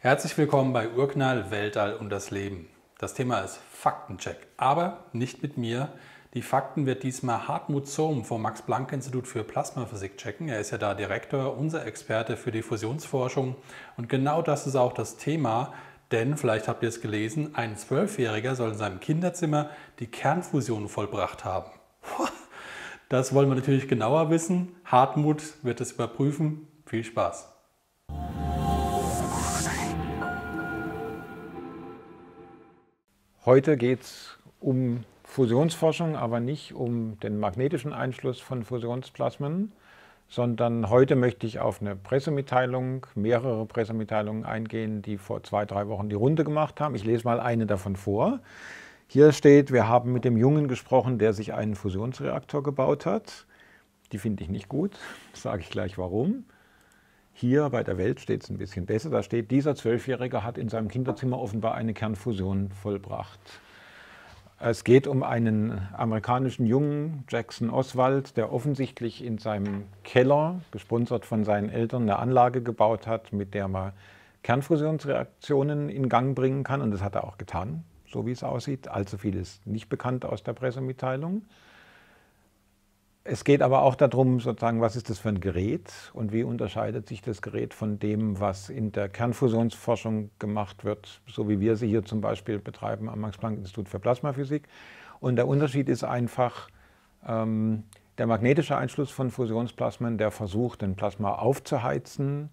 Herzlich willkommen bei Urknall, Weltall und das Leben. Das Thema ist Faktencheck, aber nicht mit mir. Die Fakten wird diesmal Hartmut Zohm vom Max-Planck-Institut für Plasmaphysik checken. Er ist ja da Direktor, unser Experte für die Fusionsforschung. Und genau das ist auch das Thema, denn vielleicht habt ihr es gelesen, ein Zwölfjähriger soll in seinem Kinderzimmer die Kernfusion vollbracht haben. Das wollen wir natürlich genauer wissen. Hartmut wird es überprüfen. Viel Spaß! Heute geht es um Fusionsforschung, aber nicht um den magnetischen Einfluss von Fusionsplasmen, sondern heute möchte ich auf eine Pressemitteilung, mehrere Pressemitteilungen eingehen, die vor zwei, drei Wochen die Runde gemacht haben. Ich lese mal eine davon vor. Hier steht, wir haben mit dem Jungen gesprochen, der sich einen Fusionsreaktor gebaut hat. Die finde ich nicht gut, sage ich gleich warum. Hier bei der Welt steht es ein bisschen besser. Da steht, dieser Zwölfjährige hat in seinem Kinderzimmer offenbar eine Kernfusion vollbracht. Es geht um einen amerikanischen Jungen, Jackson Oswald, der offensichtlich in seinem Keller, gesponsert von seinen Eltern, eine Anlage gebaut hat, mit der man Kernfusionsreaktionen in Gang bringen kann. Und das hat er auch getan, so wie es aussieht. Allzu viel ist nicht bekannt aus der Pressemitteilung. Es geht aber auch darum, sozusagen, was ist das für ein Gerät und wie unterscheidet sich das Gerät von dem, was in der Kernfusionsforschung gemacht wird, so wie wir sie hier zum Beispiel betreiben am Max-Planck-Institut für Plasmaphysik. Und der Unterschied ist einfach ähm, der magnetische Einschluss von Fusionsplasmen, der versucht, den Plasma aufzuheizen,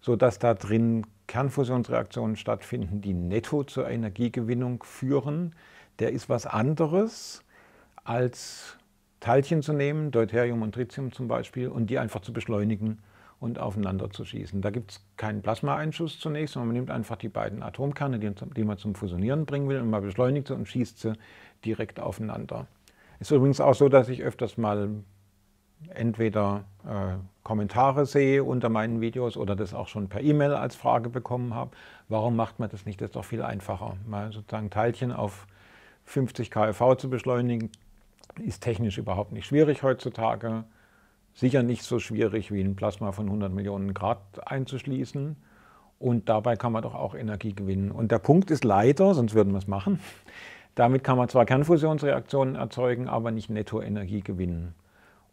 sodass da drin Kernfusionsreaktionen stattfinden, die netto zur Energiegewinnung führen. Der ist was anderes als Teilchen zu nehmen, Deuterium und Tritium zum Beispiel, und die einfach zu beschleunigen und aufeinander zu schießen. Da gibt es keinen Plasmaeinschuss zunächst, sondern man nimmt einfach die beiden Atomkerne, die, die man zum Fusionieren bringen will, und man beschleunigt sie und schießt sie direkt aufeinander. Es Ist übrigens auch so, dass ich öfters mal entweder äh, Kommentare sehe unter meinen Videos oder das auch schon per E-Mail als Frage bekommen habe. Warum macht man das nicht? Das ist doch viel einfacher. Mal sozusagen Teilchen auf 50 kV zu beschleunigen, ist technisch überhaupt nicht schwierig heutzutage. Sicher nicht so schwierig wie ein Plasma von 100 Millionen Grad einzuschließen. Und dabei kann man doch auch Energie gewinnen. Und der Punkt ist leider, sonst würden wir es machen, damit kann man zwar Kernfusionsreaktionen erzeugen, aber nicht Nettoenergie gewinnen.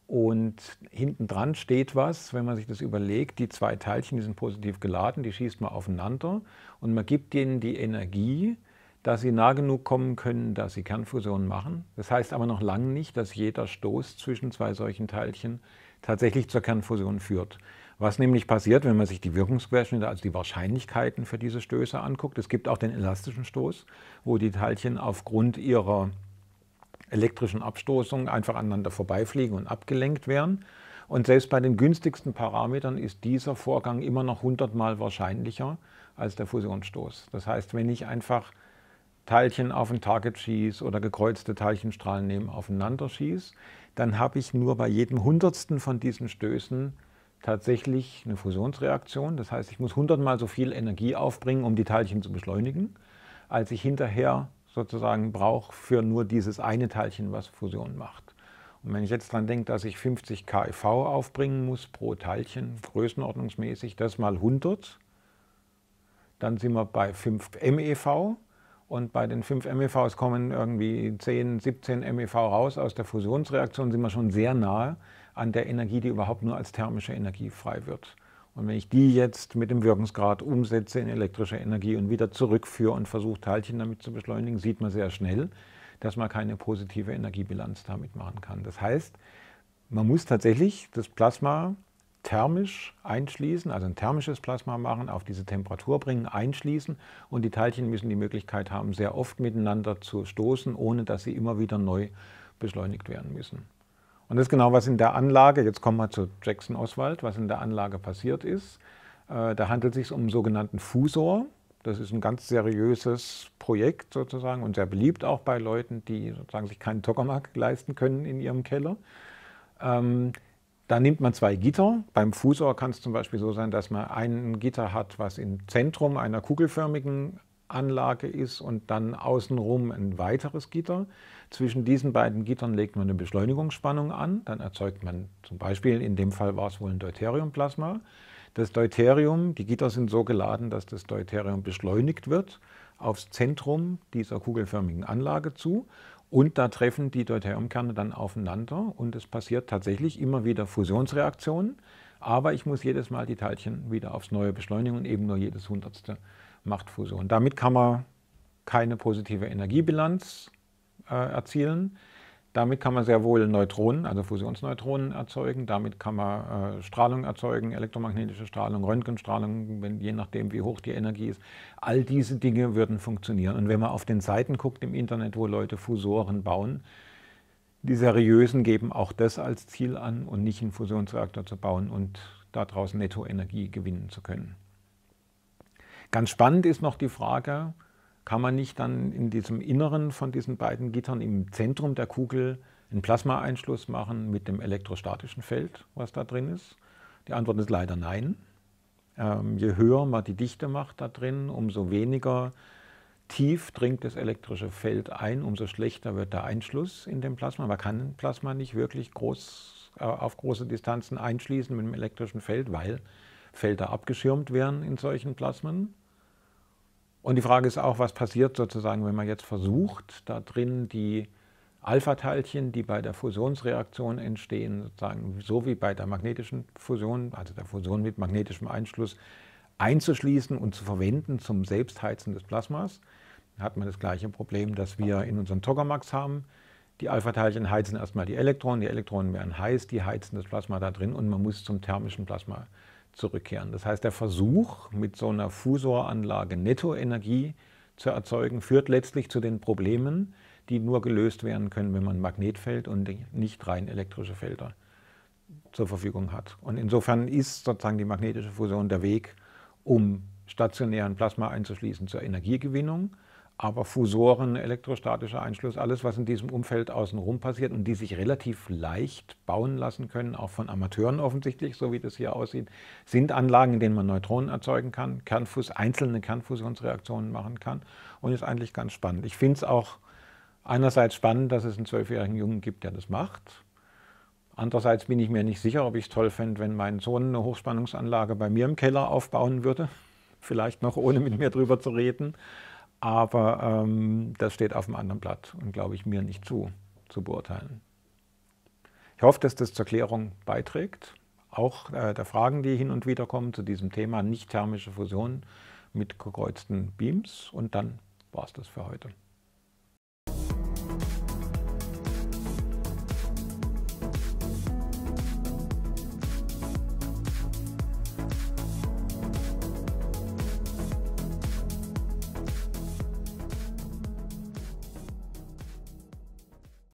Und hinten dran steht was, wenn man sich das überlegt, die zwei Teilchen, die sind positiv geladen, die schießt man aufeinander und man gibt denen die Energie, dass sie nah genug kommen können, dass sie Kernfusion machen. Das heißt aber noch lange nicht, dass jeder Stoß zwischen zwei solchen Teilchen tatsächlich zur Kernfusion führt. Was nämlich passiert, wenn man sich die Wirkungsquerschnitte, also die Wahrscheinlichkeiten für diese Stöße anguckt, es gibt auch den elastischen Stoß, wo die Teilchen aufgrund ihrer elektrischen Abstoßung einfach aneinander vorbeifliegen und abgelenkt werden. Und selbst bei den günstigsten Parametern ist dieser Vorgang immer noch hundertmal wahrscheinlicher als der Fusionsstoß. Das heißt, wenn ich einfach Teilchen auf ein Target schieße oder gekreuzte Teilchenstrahlen nehmen aufeinander schieße, dann habe ich nur bei jedem Hundertsten von diesen Stößen tatsächlich eine Fusionsreaktion. Das heißt, ich muss hundertmal so viel Energie aufbringen, um die Teilchen zu beschleunigen, als ich hinterher sozusagen brauche für nur dieses eine Teilchen, was Fusion macht. Und wenn ich jetzt daran denke, dass ich 50 KeV aufbringen muss pro Teilchen, größenordnungsmäßig, das mal 100, dann sind wir bei 5 MeV. Und bei den fünf MEVs kommen irgendwie 10, 17 MEV raus. Aus der Fusionsreaktion sind wir schon sehr nahe an der Energie, die überhaupt nur als thermische Energie frei wird. Und wenn ich die jetzt mit dem Wirkungsgrad umsetze in elektrische Energie und wieder zurückführe und versuche, Teilchen damit zu beschleunigen, sieht man sehr schnell, dass man keine positive Energiebilanz damit machen kann. Das heißt, man muss tatsächlich das Plasma thermisch einschließen, also ein thermisches Plasma machen, auf diese Temperatur bringen, einschließen und die Teilchen müssen die Möglichkeit haben, sehr oft miteinander zu stoßen, ohne dass sie immer wieder neu beschleunigt werden müssen. Und das ist genau, was in der Anlage, jetzt kommen wir zu Jackson Oswald, was in der Anlage passiert ist. Äh, da handelt es sich um einen sogenannten Fusor. Das ist ein ganz seriöses Projekt sozusagen und sehr beliebt auch bei Leuten, die sozusagen sich keinen Tokamak leisten können in ihrem Keller. Ähm, da nimmt man zwei Gitter. Beim Fusor kann es zum Beispiel so sein, dass man ein Gitter hat, was im Zentrum einer kugelförmigen Anlage ist und dann außenrum ein weiteres Gitter. Zwischen diesen beiden Gittern legt man eine Beschleunigungsspannung an. Dann erzeugt man zum Beispiel, in dem Fall war es wohl ein Deuteriumplasma. Das Deuterium, die Gitter sind so geladen, dass das Deuterium beschleunigt wird aufs Zentrum dieser kugelförmigen Anlage zu und da treffen die Deuteriumkerne dann aufeinander und es passiert tatsächlich immer wieder Fusionsreaktionen, aber ich muss jedes Mal die Teilchen wieder aufs Neue beschleunigen und eben nur jedes Hundertste macht Fusion. Damit kann man keine positive Energiebilanz äh, erzielen. Damit kann man sehr wohl Neutronen, also Fusionsneutronen erzeugen. Damit kann man äh, Strahlung erzeugen, elektromagnetische Strahlung, Röntgenstrahlung, wenn, je nachdem, wie hoch die Energie ist. All diese Dinge würden funktionieren. Und wenn man auf den Seiten guckt im Internet, wo Leute Fusoren bauen, die Seriösen geben auch das als Ziel an und nicht einen Fusionsreaktor zu bauen und daraus Nettoenergie gewinnen zu können. Ganz spannend ist noch die Frage, kann man nicht dann in diesem Inneren von diesen beiden Gittern im Zentrum der Kugel einen Plasmaeinschluss machen mit dem elektrostatischen Feld, was da drin ist? Die Antwort ist leider nein. Ähm, je höher man die Dichte macht da drin, umso weniger tief dringt das elektrische Feld ein, umso schlechter wird der Einschluss in dem Plasma. Man kann Plasma nicht wirklich groß, äh, auf große Distanzen einschließen mit dem elektrischen Feld, weil Felder abgeschirmt werden in solchen Plasmen. Und die Frage ist auch, was passiert sozusagen, wenn man jetzt versucht, da drin die Alpha-Teilchen, die bei der Fusionsreaktion entstehen, sozusagen so wie bei der magnetischen Fusion, also der Fusion mit magnetischem Einschluss, einzuschließen und zu verwenden zum Selbstheizen des Plasmas. Dann hat man das gleiche Problem, das wir in unseren Tokamaks haben. Die Alpha-Teilchen heizen erstmal die Elektronen, die Elektronen werden heiß, die heizen das Plasma da drin und man muss zum thermischen Plasma zurückkehren. Das heißt, der Versuch, mit so einer Fusoranlage Nettoenergie zu erzeugen, führt letztlich zu den Problemen, die nur gelöst werden können, wenn man Magnetfeld und nicht rein elektrische Felder zur Verfügung hat. Und insofern ist sozusagen die magnetische Fusion der Weg, um stationären Plasma einzuschließen zur Energiegewinnung aber Fusoren, elektrostatischer Einschluss, alles, was in diesem Umfeld außenrum passiert und die sich relativ leicht bauen lassen können, auch von Amateuren offensichtlich, so wie das hier aussieht, sind Anlagen, in denen man Neutronen erzeugen kann, Kernfus, einzelne Kernfusionsreaktionen machen kann und ist eigentlich ganz spannend. Ich finde es auch einerseits spannend, dass es einen zwölfjährigen Jungen gibt, der das macht. Andererseits bin ich mir nicht sicher, ob ich es toll fände, wenn mein Sohn eine Hochspannungsanlage bei mir im Keller aufbauen würde. Vielleicht noch ohne mit mir drüber zu reden. Aber ähm, das steht auf einem anderen Blatt und glaube ich mir nicht zu, zu beurteilen. Ich hoffe, dass das zur Klärung beiträgt, auch äh, der Fragen, die hin und wieder kommen zu diesem Thema nicht-thermische Fusion mit gekreuzten Beams. Und dann war es das für heute.